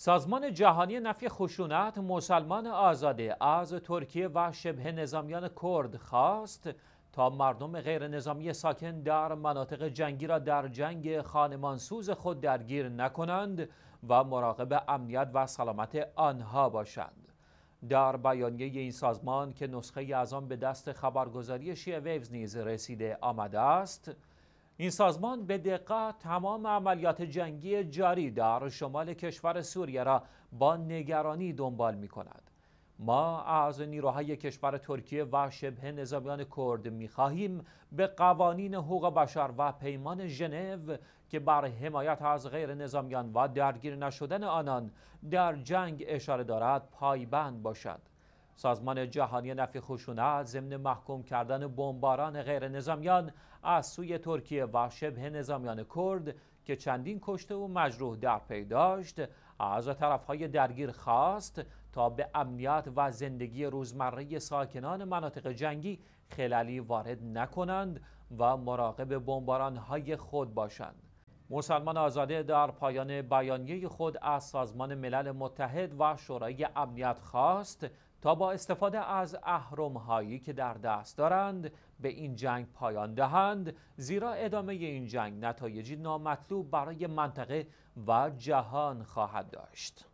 سازمان جهانی نفی خشونت مسلمان آزاده از ترکیه و شبه نظامیان کرد خواست تا مردم غیر نظامی ساکن در مناطق جنگی را در جنگ خانمانسوز خود درگیر نکنند و مراقب امنیت و سلامت آنها باشند. در بیانیه این سازمان که نسخه از آن به دست خبرگزاری شیه ویوز نیز رسیده آمده است، این سازمان به دقت تمام عملیات جنگی جاری در شمال کشور سوریه را با نگرانی دنبال می کند. ما از نیروهای کشور ترکیه و شبه نظامیان کرد می خواهیم به قوانین حقوق بشر و پیمان ژنو که بر حمایت از غیر نظامیان و درگیر نشدن آنان در جنگ اشاره دارد پایبند باشد. سازمان جهانی نفی خشونت ضمن محکوم کردن بمباران غیر نظامیان از سوی ترکیه و شبه نظامیان کرد که چندین کشته و مجروح در پی داشت از طرفهای درگیر خواست تا به امنیت و زندگی روزمره ساکنان مناطق جنگی خلالی وارد نکنند و مراقب بمباران های خود باشند مسلمان آزاده در پایان بیانیه خود از سازمان ملل متحد و شورای امنیت خواست تا با استفاده از اهرم هایی که در دست دارند به این جنگ پایان دهند زیرا ادامه این جنگ نتایجی نامطلوب برای منطقه و جهان خواهد داشت